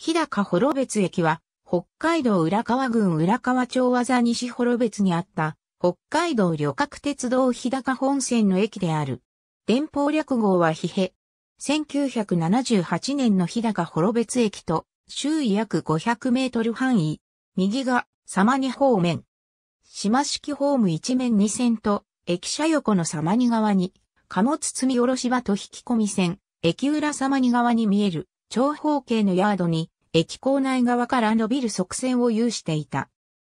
日高幌別駅は、北海道浦河郡浦河町技西幌別にあった、北海道旅客鉄道日高本線の駅である。電報略号は日平。1978年の日高幌別駅と、周囲約500メートル範囲。右が、様に方面。島式ホーム一面二線と、駅舎横の様に側に、貨物積み下ろし場と引き込み線、駅裏様に側に見える。長方形のヤードに、駅構内側から伸びる側線を有していた。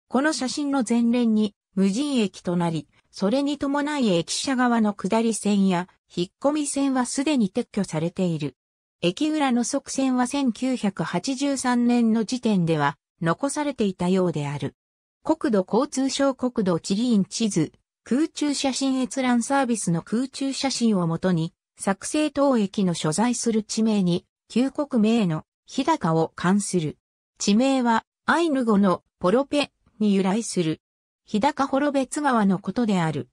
この写真の前連に、無人駅となり、それに伴い駅舎側の下り線や、引っ込み線はすでに撤去されている。駅裏の側線は1983年の時点では、残されていたようである。国土交通省国土地理院地図、空中写真閲覧サービスの空中写真をもとに、作成等駅の所在する地名に旧国名の日高を冠する。地名はアイヌ語のポロペに由来する。日高幌別川のことである。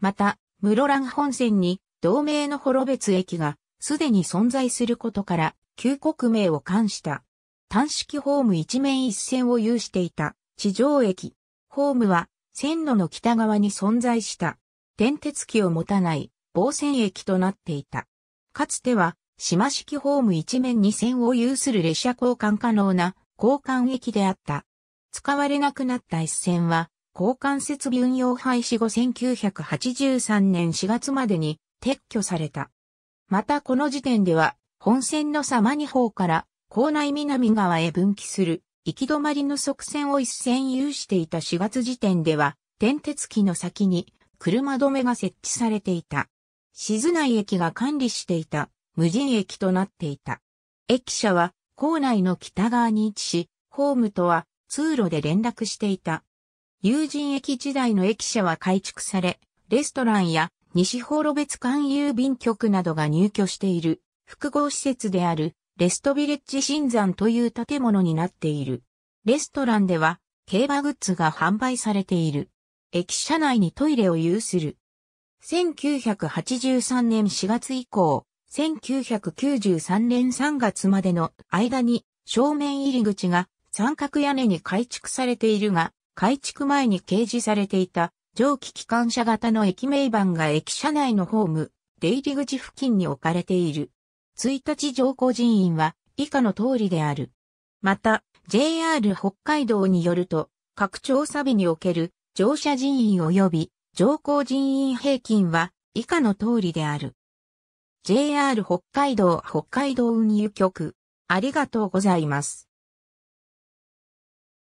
また、室蘭本線に同名の幌別駅がすでに存在することから旧国名を冠した。単式ホーム一面一線を有していた地上駅。ホームは線路の北側に存在した。電鉄機を持たない防線駅となっていた。かつては島式ホーム一面二線を有する列車交換可能な交換駅であった。使われなくなった一線は、交換設備運用廃止後1983年4月までに撤去された。またこの時点では、本線の様2方から校内南側へ分岐する行き止まりの側線を一線有していた4月時点では、転鉄機の先に車止めが設置されていた。静内駅が管理していた無人駅となっていた。駅舎は構内の北側に位置し、ホームとは通路で連絡していた。友人駅時代の駅舎は改築され、レストランや西幌別間郵便局などが入居している複合施設であるレストビレッジ新山という建物になっている。レストランでは競馬グッズが販売されている。駅舎内にトイレを有する。1983年4月以降、1993年3月までの間に正面入り口が三角屋根に改築されているが、改築前に掲示されていた蒸気機関車型の駅名板が駅舎内のホーム、出入り口付近に置かれている。1日上降人員は以下の通りである。また、JR 北海道によると、拡張サビにおける乗車人員及び乗降人員平均は以下の通りである。JR 北海道北海道運輸局。ありがとうございます。